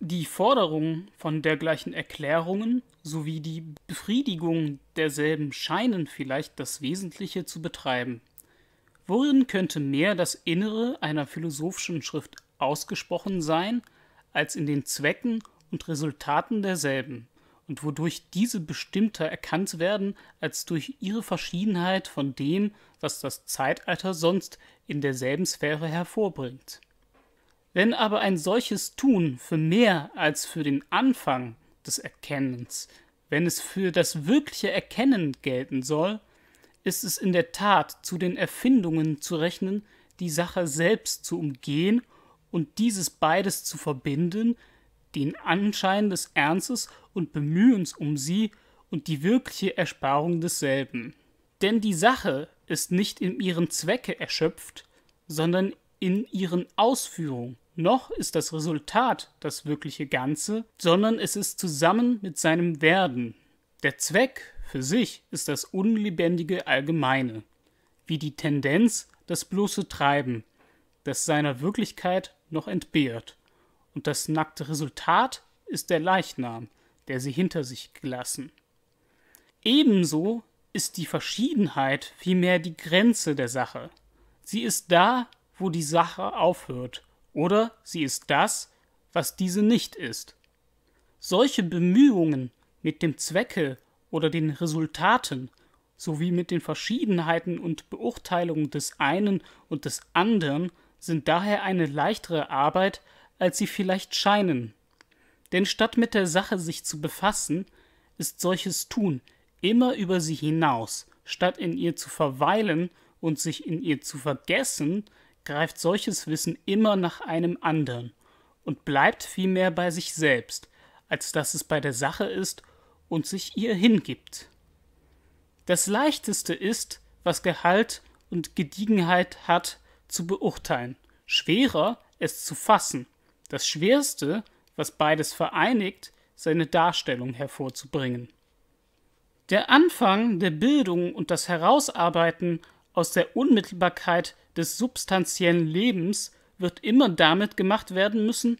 Die Forderung von dergleichen Erklärungen sowie die Befriedigung derselben scheinen vielleicht das Wesentliche zu betreiben. Worin könnte mehr das Innere einer philosophischen Schrift ausgesprochen sein, als in den Zwecken und Resultaten derselben, und wodurch diese bestimmter erkannt werden, als durch ihre Verschiedenheit von dem, was das Zeitalter sonst in derselben Sphäre hervorbringt? Wenn aber ein solches Tun für mehr als für den Anfang des Erkennens, wenn es für das wirkliche Erkennen gelten soll, ist es in der Tat zu den Erfindungen zu rechnen, die Sache selbst zu umgehen und dieses beides zu verbinden, den Anschein des Ernstes und Bemühens um sie und die wirkliche Ersparung desselben. Denn die Sache ist nicht in ihren Zwecke erschöpft, sondern in ihren Ausführungen, noch ist das Resultat das wirkliche Ganze, sondern es ist zusammen mit seinem Werden. Der Zweck für sich ist das unlebendige Allgemeine, wie die Tendenz, das bloße Treiben, das seiner Wirklichkeit noch entbehrt. Und das nackte Resultat ist der Leichnam, der sie hinter sich gelassen. Ebenso ist die Verschiedenheit vielmehr die Grenze der Sache. Sie ist da, wo die Sache aufhört oder sie ist das, was diese nicht ist. Solche Bemühungen mit dem Zwecke oder den Resultaten sowie mit den Verschiedenheiten und Beurteilungen des einen und des anderen sind daher eine leichtere Arbeit, als sie vielleicht scheinen. Denn statt mit der Sache sich zu befassen, ist solches Tun immer über sie hinaus, statt in ihr zu verweilen und sich in ihr zu vergessen, greift solches Wissen immer nach einem anderen und bleibt vielmehr bei sich selbst, als dass es bei der Sache ist und sich ihr hingibt. Das Leichteste ist, was Gehalt und Gediegenheit hat, zu beurteilen, schwerer es zu fassen, das Schwerste, was beides vereinigt, seine Darstellung hervorzubringen. Der Anfang der Bildung und das Herausarbeiten aus der Unmittelbarkeit des substantiellen Lebens wird immer damit gemacht werden müssen,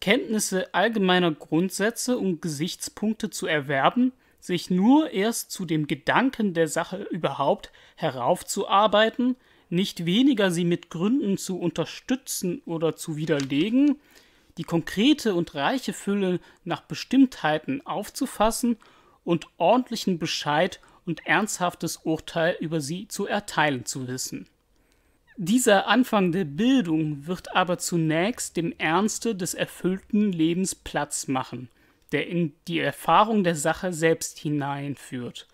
Kenntnisse allgemeiner Grundsätze und Gesichtspunkte zu erwerben, sich nur erst zu dem Gedanken der Sache überhaupt heraufzuarbeiten, nicht weniger sie mit Gründen zu unterstützen oder zu widerlegen, die konkrete und reiche Fülle nach Bestimmtheiten aufzufassen und ordentlichen Bescheid und ernsthaftes Urteil über sie zu erteilen zu wissen. Dieser Anfang der Bildung wird aber zunächst dem Ernste des erfüllten Lebens Platz machen, der in die Erfahrung der Sache selbst hineinführt.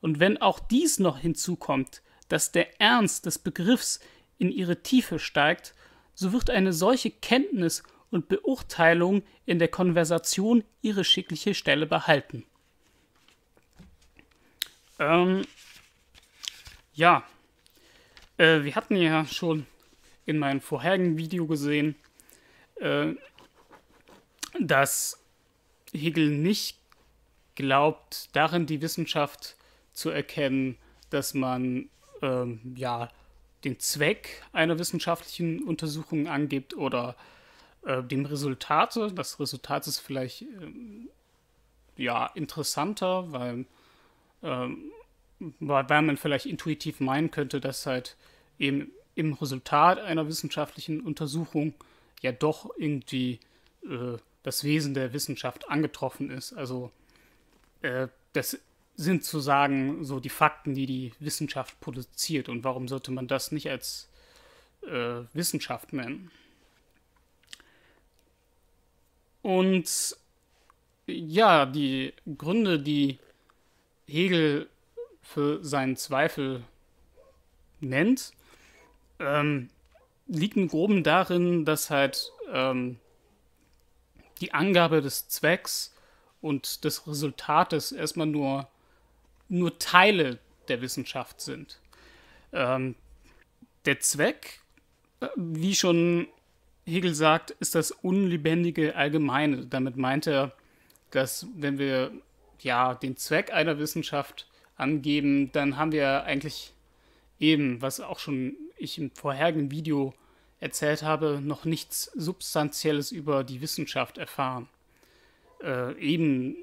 Und wenn auch dies noch hinzukommt, dass der Ernst des Begriffs in ihre Tiefe steigt, so wird eine solche Kenntnis und Beurteilung in der Konversation ihre schickliche Stelle behalten. Ähm, ja, äh, wir hatten ja schon in meinem vorherigen Video gesehen, äh, dass Hegel nicht glaubt, darin die Wissenschaft zu erkennen, dass man ähm, ja den Zweck einer wissenschaftlichen Untersuchung angibt oder äh, dem Resultate. Das Resultat ist vielleicht ähm, ja interessanter, weil ähm, weil man vielleicht intuitiv meinen könnte, dass halt eben im Resultat einer wissenschaftlichen Untersuchung ja doch irgendwie äh, das Wesen der Wissenschaft angetroffen ist. Also äh, das sind zu sagen so die Fakten, die die Wissenschaft produziert. Und warum sollte man das nicht als äh, Wissenschaft nennen? Und ja, die Gründe, die Hegel für seinen Zweifel nennt, ähm, liegt im Groben darin, dass halt ähm, die Angabe des Zwecks und des Resultates erstmal nur, nur Teile der Wissenschaft sind. Ähm, der Zweck, äh, wie schon Hegel sagt, ist das unlebendige Allgemeine. Damit meint er, dass wenn wir ja den Zweck einer Wissenschaft angeben, dann haben wir eigentlich eben, was auch schon ich im vorherigen Video erzählt habe, noch nichts Substanzielles über die Wissenschaft erfahren. Äh, eben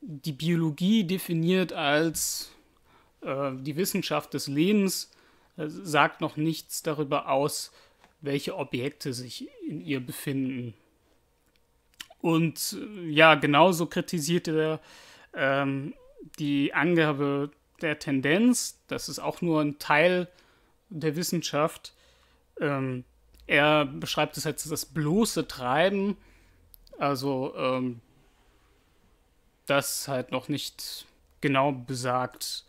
die Biologie definiert als äh, die Wissenschaft des Lebens äh, sagt noch nichts darüber aus, welche Objekte sich in ihr befinden. Und äh, ja, genauso kritisierte er ähm, die Angabe der Tendenz, das ist auch nur ein Teil der Wissenschaft. Ähm, er beschreibt es als das bloße Treiben, also ähm, das halt noch nicht genau besagt.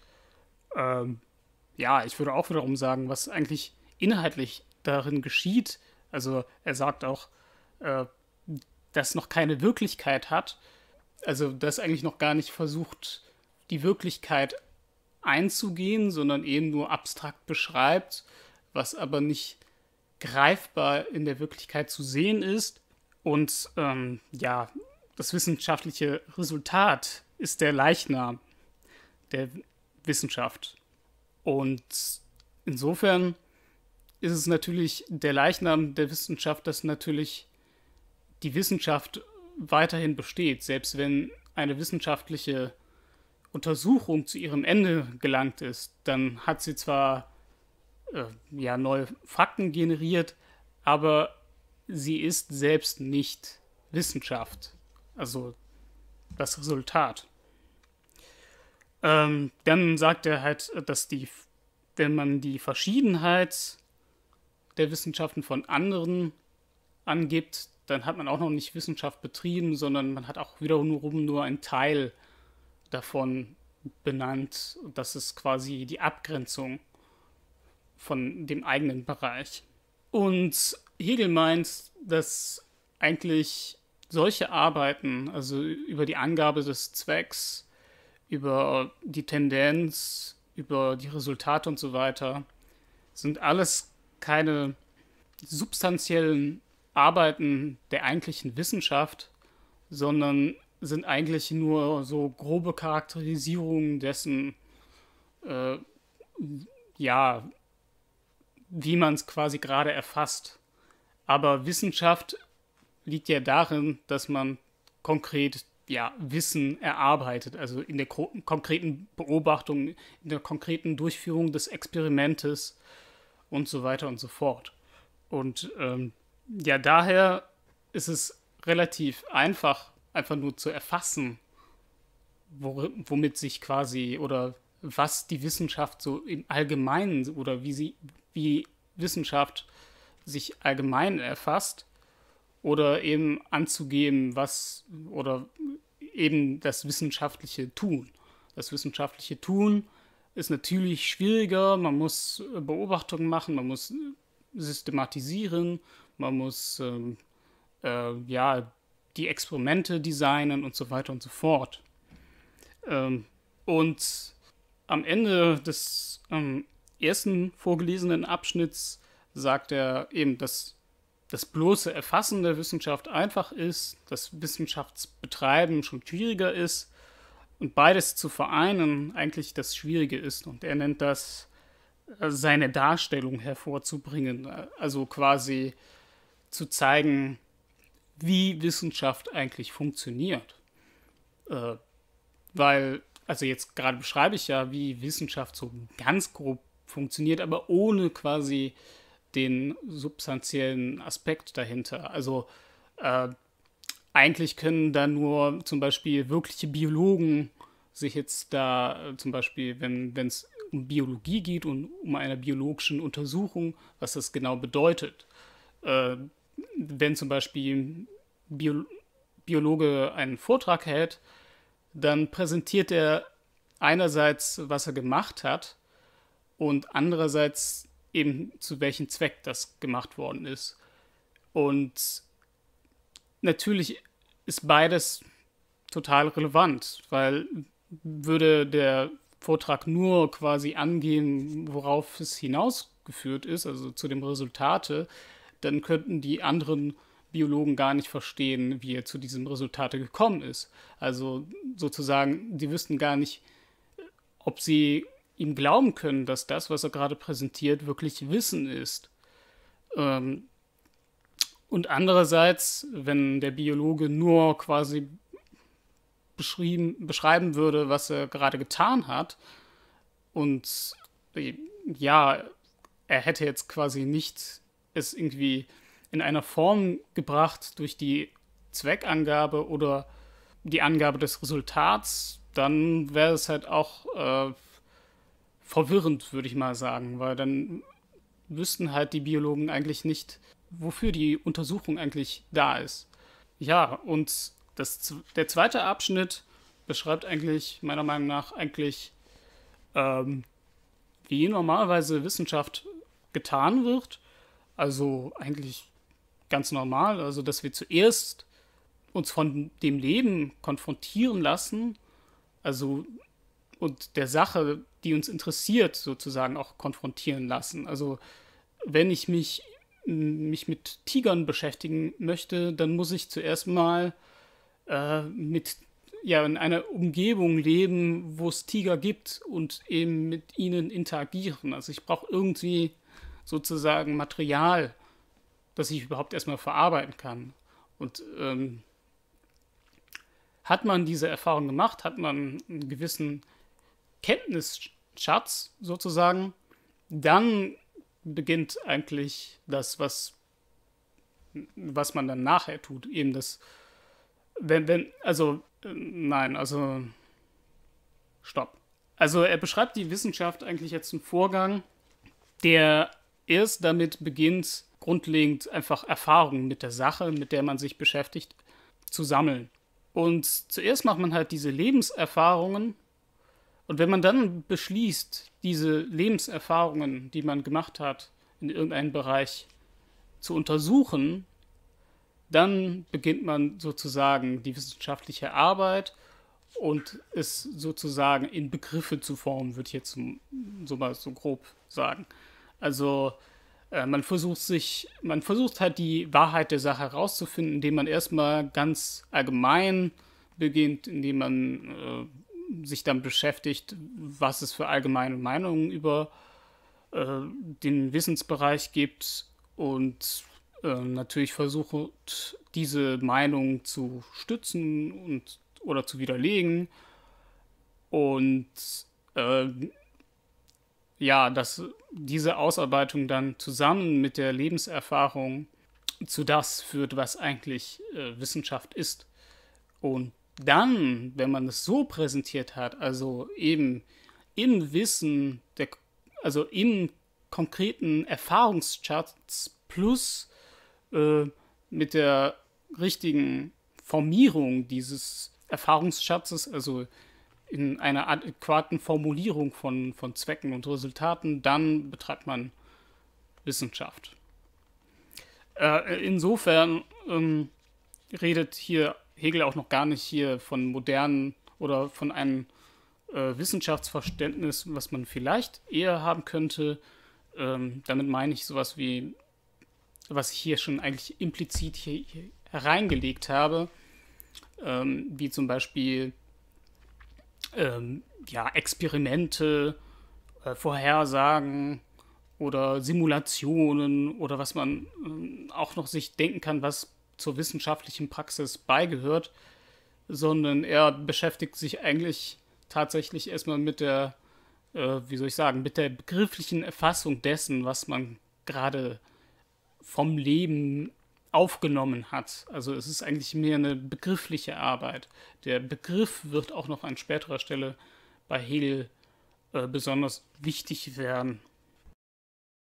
Ähm, ja, ich würde auch wiederum sagen, was eigentlich inhaltlich darin geschieht. Also er sagt auch, äh, dass noch keine Wirklichkeit hat. Also das eigentlich noch gar nicht versucht die Wirklichkeit einzugehen, sondern eben nur abstrakt beschreibt, was aber nicht greifbar in der Wirklichkeit zu sehen ist. Und ähm, ja, das wissenschaftliche Resultat ist der Leichnam der Wissenschaft. Und insofern ist es natürlich der Leichnam der Wissenschaft, dass natürlich die Wissenschaft weiterhin besteht, selbst wenn eine wissenschaftliche Untersuchung zu ihrem Ende gelangt ist, dann hat sie zwar äh, ja neue Fakten generiert, aber sie ist selbst nicht Wissenschaft, also das Resultat. Ähm, dann sagt er halt, dass die, wenn man die Verschiedenheit der Wissenschaften von anderen angibt, dann hat man auch noch nicht Wissenschaft betrieben, sondern man hat auch wiederum nur einen Teil davon benannt. Das ist quasi die Abgrenzung von dem eigenen Bereich. Und Hegel meint, dass eigentlich solche Arbeiten, also über die Angabe des Zwecks, über die Tendenz, über die Resultate und so weiter, sind alles keine substanziellen Arbeiten der eigentlichen Wissenschaft, sondern sind eigentlich nur so grobe Charakterisierungen dessen, äh, ja, wie man es quasi gerade erfasst. Aber Wissenschaft liegt ja darin, dass man konkret ja, Wissen erarbeitet, also in der konkreten Beobachtung, in der konkreten Durchführung des Experimentes und so weiter und so fort. Und ähm, ja, daher ist es relativ einfach, einfach nur zu erfassen, womit sich quasi oder was die Wissenschaft so im Allgemeinen oder wie sie, wie Wissenschaft sich allgemein erfasst oder eben anzugeben, was oder eben das wissenschaftliche Tun. Das wissenschaftliche Tun ist natürlich schwieriger, man muss äh, Beobachtungen machen, man muss äh, systematisieren, man muss ähm, äh, ja die Experimente designen und so weiter und so fort. Ähm, und am Ende des ähm, ersten vorgelesenen Abschnitts sagt er eben, dass das bloße Erfassen der Wissenschaft einfach ist, das Wissenschaftsbetreiben schon schwieriger ist und beides zu vereinen eigentlich das Schwierige ist. Und er nennt das äh, seine Darstellung hervorzubringen, äh, also quasi zu zeigen, wie Wissenschaft eigentlich funktioniert. Äh, weil, also jetzt gerade beschreibe ich ja, wie Wissenschaft so ganz grob funktioniert, aber ohne quasi den substanziellen Aspekt dahinter. Also äh, eigentlich können da nur zum Beispiel wirkliche Biologen sich jetzt da äh, zum Beispiel, wenn es um Biologie geht und um eine biologische Untersuchung, was das genau bedeutet, äh, wenn zum Beispiel Bio Biologe einen Vortrag hält, dann präsentiert er einerseits, was er gemacht hat und andererseits eben zu welchem Zweck das gemacht worden ist. Und natürlich ist beides total relevant, weil würde der Vortrag nur quasi angehen, worauf es hinausgeführt ist, also zu dem Resultate, dann könnten die anderen Biologen gar nicht verstehen, wie er zu diesem Resultate gekommen ist. Also sozusagen, die wüssten gar nicht, ob sie ihm glauben können, dass das, was er gerade präsentiert, wirklich Wissen ist. Ähm, und andererseits, wenn der Biologe nur quasi beschrieben, beschreiben würde, was er gerade getan hat, und äh, ja, er hätte jetzt quasi nicht es irgendwie in einer Form gebracht durch die Zweckangabe oder die Angabe des Resultats, dann wäre es halt auch äh, verwirrend, würde ich mal sagen, weil dann wüssten halt die Biologen eigentlich nicht, wofür die Untersuchung eigentlich da ist. Ja, und das, der zweite Abschnitt beschreibt eigentlich meiner Meinung nach eigentlich, ähm, wie normalerweise Wissenschaft getan wird also eigentlich ganz normal, also dass wir zuerst uns von dem Leben konfrontieren lassen, also und der Sache, die uns interessiert, sozusagen auch konfrontieren lassen. Also wenn ich mich, mich mit Tigern beschäftigen möchte, dann muss ich zuerst mal äh, mit ja in einer Umgebung leben, wo es Tiger gibt und eben mit ihnen interagieren. Also ich brauche irgendwie sozusagen Material, das ich überhaupt erstmal verarbeiten kann. Und ähm, hat man diese Erfahrung gemacht, hat man einen gewissen Kenntnisschatz sozusagen, dann beginnt eigentlich das, was, was man dann nachher tut, eben das, wenn, wenn, also, nein, also, stopp. Also er beschreibt die Wissenschaft eigentlich jetzt einen Vorgang, der erst damit beginnt, grundlegend einfach Erfahrungen mit der Sache, mit der man sich beschäftigt, zu sammeln. Und zuerst macht man halt diese Lebenserfahrungen. Und wenn man dann beschließt, diese Lebenserfahrungen, die man gemacht hat, in irgendeinem Bereich zu untersuchen, dann beginnt man sozusagen die wissenschaftliche Arbeit und es sozusagen in Begriffe zu formen, würde ich jetzt so mal so grob sagen. Also äh, man versucht sich, man versucht halt die Wahrheit der Sache herauszufinden, indem man erstmal ganz allgemein beginnt, indem man äh, sich dann beschäftigt, was es für allgemeine Meinungen über äh, den Wissensbereich gibt und äh, natürlich versucht, diese Meinung zu stützen und oder zu widerlegen. Und äh, ja, dass diese Ausarbeitung dann zusammen mit der Lebenserfahrung zu das führt, was eigentlich äh, Wissenschaft ist. Und dann, wenn man es so präsentiert hat, also eben im Wissen, der, also im konkreten Erfahrungsschatz plus äh, mit der richtigen Formierung dieses Erfahrungsschatzes, also in einer adäquaten Formulierung von, von Zwecken und Resultaten, dann betreibt man Wissenschaft. Äh, insofern ähm, redet hier Hegel auch noch gar nicht hier von modernen oder von einem äh, Wissenschaftsverständnis, was man vielleicht eher haben könnte. Ähm, damit meine ich sowas wie, was ich hier schon eigentlich implizit hier, hier hereingelegt habe, ähm, wie zum Beispiel ähm, ja, Experimente, äh, Vorhersagen oder Simulationen oder was man äh, auch noch sich denken kann, was zur wissenschaftlichen Praxis beigehört, sondern er beschäftigt sich eigentlich tatsächlich erstmal mit der, äh, wie soll ich sagen, mit der begrifflichen Erfassung dessen, was man gerade vom Leben aufgenommen hat. Also es ist eigentlich mehr eine begriffliche Arbeit. Der Begriff wird auch noch an späterer Stelle bei Hegel äh, besonders wichtig werden